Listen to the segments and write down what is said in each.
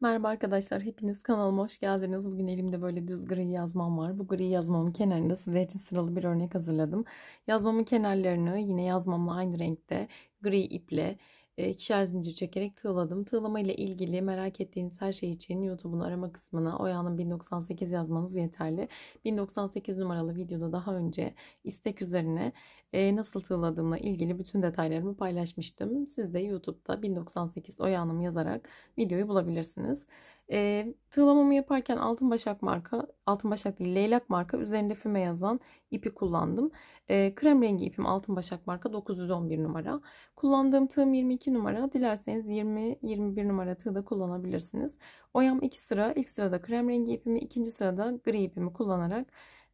Merhaba arkadaşlar, hepiniz kanalıma hoş geldiniz. Bugün elimde böyle düz gri yazmam var. Bu gri yazmamın kenarında size için sıralı bir örnek hazırladım. Yazmamın kenarlarını yine yazmamla aynı renkte gri iple e, ikişer zincir çekerek tığladım. Tığlama ile ilgili merak ettiğiniz her şey için YouTube'un arama kısmına Oya'nın 1098 yazmanız yeterli. 1098 numaralı videoda daha önce istek üzerine e, nasıl tığladığımla ilgili bütün detaylarımı paylaşmıştım. Siz de YouTube'da 1098 Oya Hanım yazarak videoyu bulabilirsiniz. E, tığlamamı yaparken altın başak marka, altın başak değil leylak marka üzerinde füme yazan ipi kullandım. E, krem rengi ipim altın başak marka 911 numara. Kullandığım tığım 22 numara. Dilerseniz 20-21 numara tığ da kullanabilirsiniz. Oyam 2 sıra. İlk sırada krem rengi ipimi, ikinci sırada gri ipimi kullanarak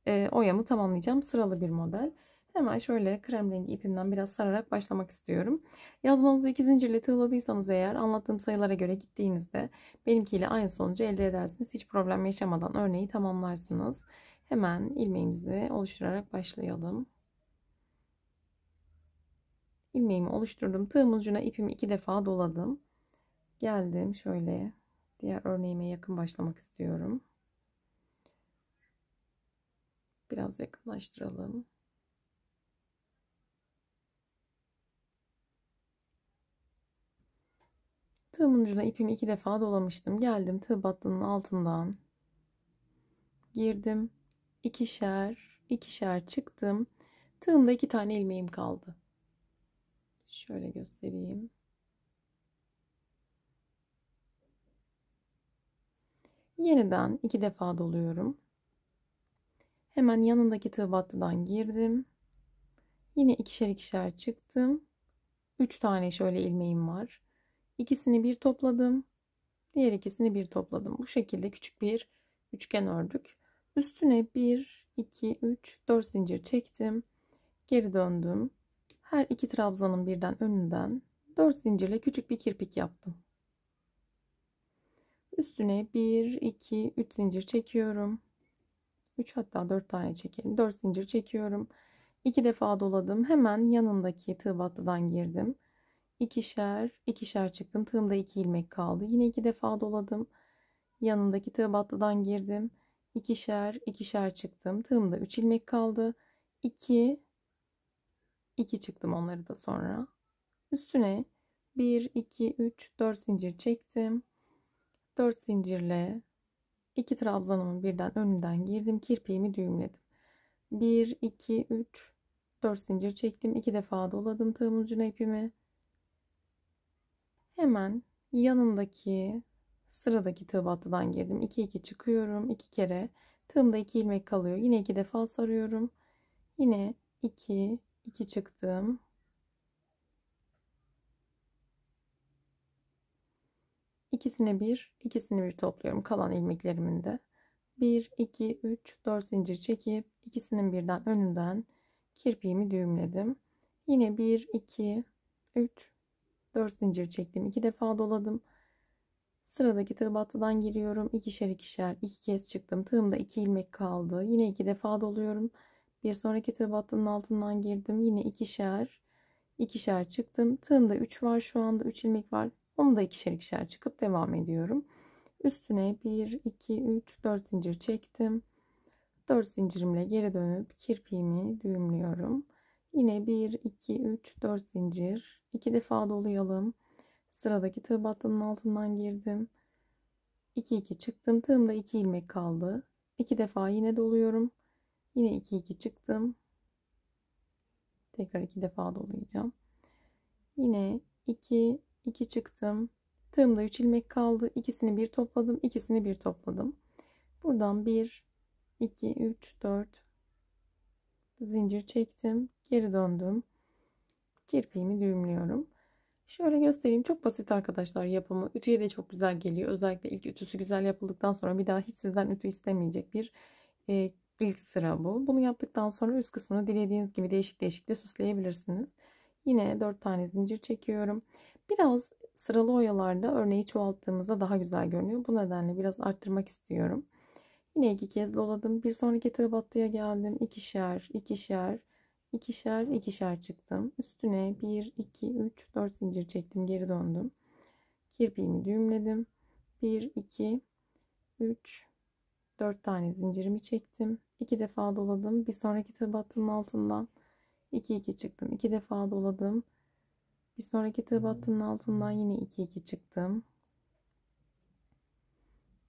e, oyamı tamamlayacağım. Sıralı bir model. Hemen şöyle krem rengi ipimden biraz sararak başlamak istiyorum. Yazmanızı iki zincirle tığladıysanız eğer anlattığım sayılara göre gittiğinizde benimkiyle aynı sonucu elde edersiniz. Hiç problem yaşamadan örneği tamamlarsınız. Hemen ilmeğimizi oluşturarak başlayalım. Ilmeğimi oluşturdum. Tığımın ucuna ipimi iki defa doladım. Geldim şöyle diğer örneğime yakın başlamak istiyorum. Biraz yakınlaştıralım. Tığımın ucuna ipimi iki defa dolamıştım. Geldim tığ battının altından. Girdim. İkişer, ikişer çıktım. Tığımda iki tane ilmeğim kaldı. Şöyle göstereyim. Yeniden iki defa doluyorum. Hemen yanındaki tığ battıdan girdim. Yine ikişer ikişer çıktım. Üç tane şöyle ilmeğim var ikisini bir topladım. Diğer ikisini bir topladım. Bu şekilde küçük bir üçgen ördük. Üstüne 1, 2, 3, 4 zincir çektim. Geri döndüm. Her iki trabzanın birden önünden 4 zincirle küçük bir kirpik yaptım. Üstüne 1, 2, 3 zincir çekiyorum. 3 hatta 4 tane çekelim. 4 zincir çekiyorum. 2 defa doladım. Hemen yanındaki tığ battıdan girdim ikişer ikişer çıktım. Tığımda iki ilmek kaldı. Yine iki defa doladım. Yanındaki tığ battıdan girdim. İkişer ikişer çıktım. Tığımda üç ilmek kaldı. 2 iki çıktım onları da sonra. Üstüne 1 2 3 4 zincir çektim. 4 zincirle iki trabzanımın birden önünden girdim. Kirpiğimi düğümledim. 1 2 3 4 zincir çektim. 2 defa doladım tığımın ucuna ipimi. Hemen yanındaki sıradaki tığ battıdan girdim. 2 2 çıkıyorum. 2 kere tığımda 2 ilmek kalıyor. Yine 2 defa sarıyorum. Yine 2 2 çıktım. İkisine bir, ikisini bir topluyorum kalan ilmeklerimin de. 1, 2, 3, 4 zincir çekip ikisinin birden önünden kirpiğimi düğümledim. Yine 1, 2, 3, 4 zincir çektim. 2 defa doladım. Sıradaki tığ battıdan giriyorum. ikişer ikişer 2 kez çıktım. Tığımda 2 ilmek kaldı. Yine 2 defa doluyorum. Bir sonraki tığ battının altından girdim. Yine ikişer ikişer çıktım. Tığımda 3 var şu anda. 3 ilmek var. Onu da ikişer ikişer çıkıp devam ediyorum. Üstüne 1, 2, 3, 4 zincir çektim. 4 zincirimle geri dönüp kirpiğimi düğümlüyorum. Yine 1, 2, 3, 4 zincir. 2 defa dolayalım. Sıradaki tığ battığının altından girdim. 2, 2 çıktım. Tığımda 2 ilmek kaldı. 2 defa yine doluyorum. Yine 2, 2 çıktım. Tekrar 2 defa dolayacağım. Yine 2, 2 çıktım. Tığımda 3 ilmek kaldı. İkisini bir topladım. ikisini bir topladım. Buradan 1, 2, 3, 4, zincir çektim geri döndüm kirpiğimi düğümlüyorum şöyle göstereyim çok basit arkadaşlar yapımı ütüye de çok güzel geliyor özellikle ilk ütüsü güzel yapıldıktan sonra bir daha hiç sizden ütü istemeyecek bir e, ilk sıra bu bunu yaptıktan sonra üst kısmını dilediğiniz gibi değişik değişik de süsleyebilirsiniz yine 4 tane zincir çekiyorum biraz sıralı oyalarda örneği çoğalttığımızda daha güzel görünüyor bu nedenle biraz arttırmak istiyorum Yine iki kez doladım. Bir sonraki tığ geldim. İkişer, ikişer, ikişer, ikişer çıktım. Üstüne bir, iki, üç, dört zincir çektim. Geri döndüm. Kirpiğimi düğümledim. Bir, iki, üç, dört tane zincirimi çektim. İki defa doladım. Bir sonraki tığ altından iki iki çıktım. İki defa doladım. Bir sonraki tığ battığının altından yine 2, 2 çıktım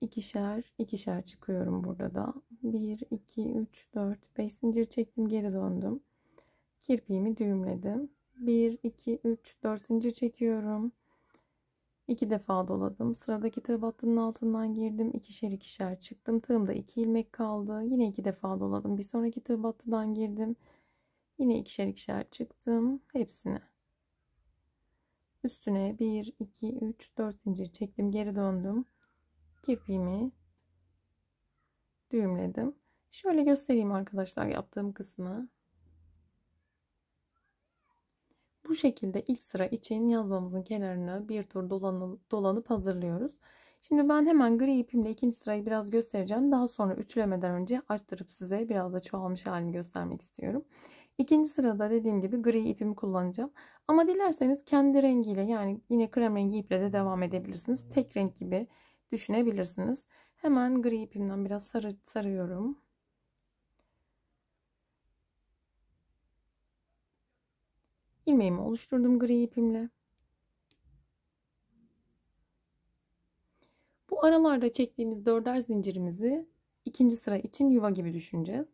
ikişer ikişer çıkıyorum burada da. 1 2 3 4 5 zincir çektim geri döndüm. Kirpiğimi düğümledim. 1 2 3 4 zincir çekiyorum. iki defa doladım. Sıradaki tığ altından girdim. ikişer ikişer çıktım. Tığımda 2 ilmek kaldı. Yine iki defa doladım. Bir sonraki tığ battıdan girdim. Yine ikişer ikişer çıktım. Hepsine. Üstüne 1, 2, 3, 4 zincir çektim. Geri döndüm kirpiğimi düğümledim. Şöyle göstereyim arkadaşlar yaptığım kısmı. Bu şekilde ilk sıra için yazmamızın kenarını bir tur dolanıp, dolanıp hazırlıyoruz. Şimdi ben hemen gri ipimle ikinci sırayı biraz göstereceğim. Daha sonra ütülemeden önce arttırıp size biraz da çoğalmış halini göstermek istiyorum. İkinci sırada dediğim gibi gri ipimi kullanacağım. Ama dilerseniz kendi rengiyle yani yine krem rengi iple de devam edebilirsiniz. Tek renk gibi düşünebilirsiniz. Hemen gri ipimden biraz sarı, sarıyorum. Ilmeğimi oluşturdum gri ipimle. Bu aralarda çektiğimiz dörder zincirimizi ikinci sıra için yuva gibi düşüneceğiz.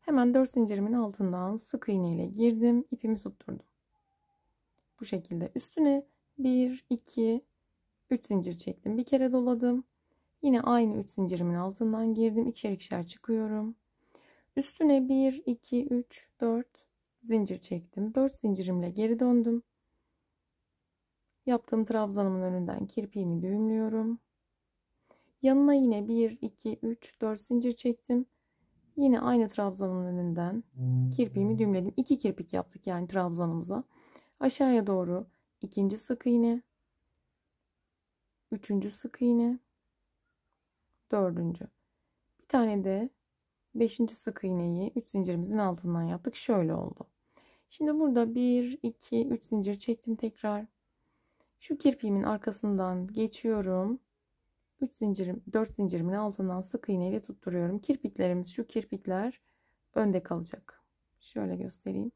Hemen dört zincirimin altından sık iğne ile girdim. ipimi tutturdum. Bu şekilde üstüne 1, 2, 3 zincir çektim. Bir kere doladım. Yine aynı 3 zincirimin altından girdim. ikişer ikişer çıkıyorum. Üstüne 1, 2, 3, 4 zincir çektim. 4 zincirimle geri döndüm. Yaptığım trabzanımın önünden kirpiğimi düğümlüyorum. Yanına yine 1, 2, 3, 4 zincir çektim. Yine aynı trabzanın önünden kirpiğimi düğümledim. 2 kirpik yaptık yani trabzanımıza. Aşağıya doğru ikinci sık iğne, üçüncü sık iğne, dördüncü. Bir tane de beşinci sık iğneyi üç zincirimizin altından yaptık. Şöyle oldu. Şimdi burada bir, iki, üç zincir çektim tekrar. Şu kirpiğimin arkasından geçiyorum. 3 zincirim, 4 zincirimin altından sık iğneyle tutturuyorum. Kirpiklerimiz şu kirpikler önde kalacak. Şöyle göstereyim.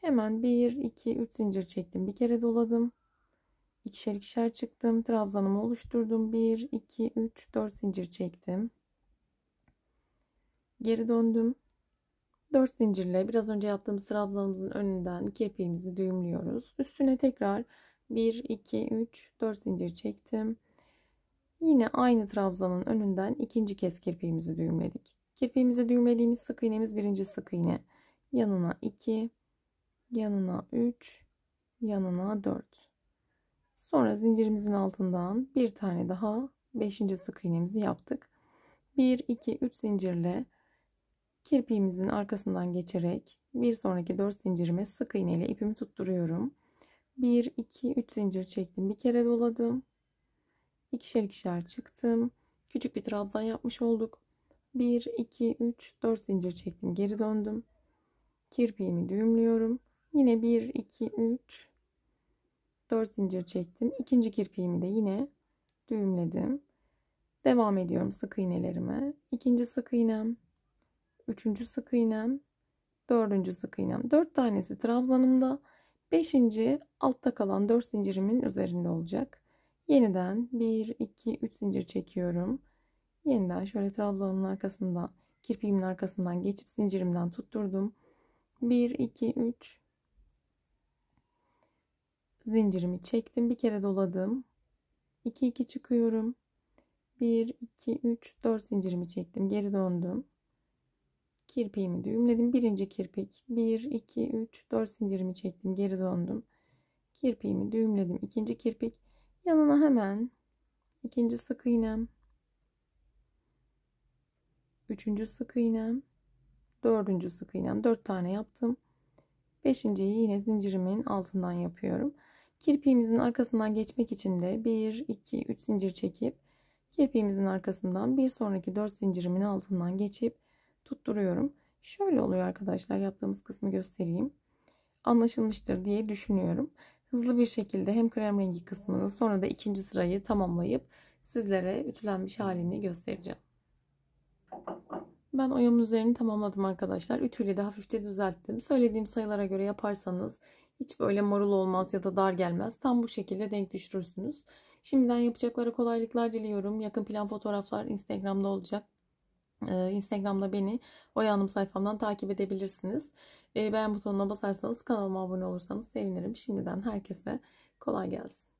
Hemen 1, 2, 3 zincir çektim. Bir kere doladım ikişer ikişer çıktım. Trabzanımı oluşturdum. 1, 2, 3, 4 zincir çektim. Geri döndüm. 4 zincirle biraz önce yaptığımız trabzanımızın önünden kirpiğimizi düğümlüyoruz. Üstüne tekrar 1, 2, 3, 4 zincir çektim. Yine aynı trabzanın önünden ikinci kez kirpiğimizi düğümledik. Kirpiğimizi düğümlediğimiz sık iğnemiz birinci sık iğne. Yanına 2, yanına 3, yanına 4. Sonra zincirimizin altından bir tane daha 5. sık iğnemizi yaptık. 1 2 3 zincirle kirpiğimizin arkasından geçerek bir sonraki 4 zincirime sık iğne ile ipimi tutturuyorum. 1 2 3 zincir çektim. Bir kere doladım. İkişer ikişer çıktım. Küçük bir trabzan yapmış olduk. 1 2 3 4 zincir çektim. Geri döndüm. Kirpiğimi düğümlüyorum. Yine 1 2 3 4 zincir çektim. İkinci kirpiğimi de yine düğümledim. Devam ediyorum sık iğnelerime. İkinci sık iğnem, üçüncü sık iğnem, dördüncü sık iğnem. Dört tanesi trabzanımda. Beşinci altta kalan dört zincirimin üzerinde olacak. Yeniden 1, 2, 3 zincir çekiyorum. Yeniden şöyle trabzanımın arkasından, kirpiğimin arkasından geçip zincirimden tutturdum. 1, 2, 3, zincirimi çektim. Bir kere doladım. 2 2 çıkıyorum. 1 2 3 4 zincirimi çektim. Geri döndüm. Kirpiğimi düğümledim. Birinci kirpik. 1 2 3 4 zincirimi çektim. Geri döndüm. Kirpiğimi düğümledim. ikinci kirpik. Yanına hemen ikinci sık iğnem. Üçüncü sık iğnem. Dördüncü sık iğnem. Dört tane yaptım. Beşinciyi yine zincirimin altından yapıyorum. Kirpiğimizin arkasından geçmek için de 1, 2, 3 zincir çekip kirpiğimizin arkasından bir sonraki 4 zincirimin altından geçip tutturuyorum. Şöyle oluyor arkadaşlar yaptığımız kısmı göstereyim. Anlaşılmıştır diye düşünüyorum. Hızlı bir şekilde hem krem rengi kısmını sonra da ikinci sırayı tamamlayıp sizlere ütülenmiş halini göstereceğim. Ben oyamın üzerini tamamladım arkadaşlar. Ütüyle de hafifçe düzelttim. Söylediğim sayılara göre yaparsanız hiç böyle marul olmaz ya da dar gelmez. Tam bu şekilde denk düşürürsünüz. Şimdiden yapacaklara kolaylıklar diliyorum. Yakın plan fotoğraflar Instagram'da olacak. Ee, Instagram'da beni Oya Hanım sayfamdan takip edebilirsiniz. Ee, beğen butonuna basarsanız kanalıma abone olursanız sevinirim. Şimdiden herkese kolay gelsin.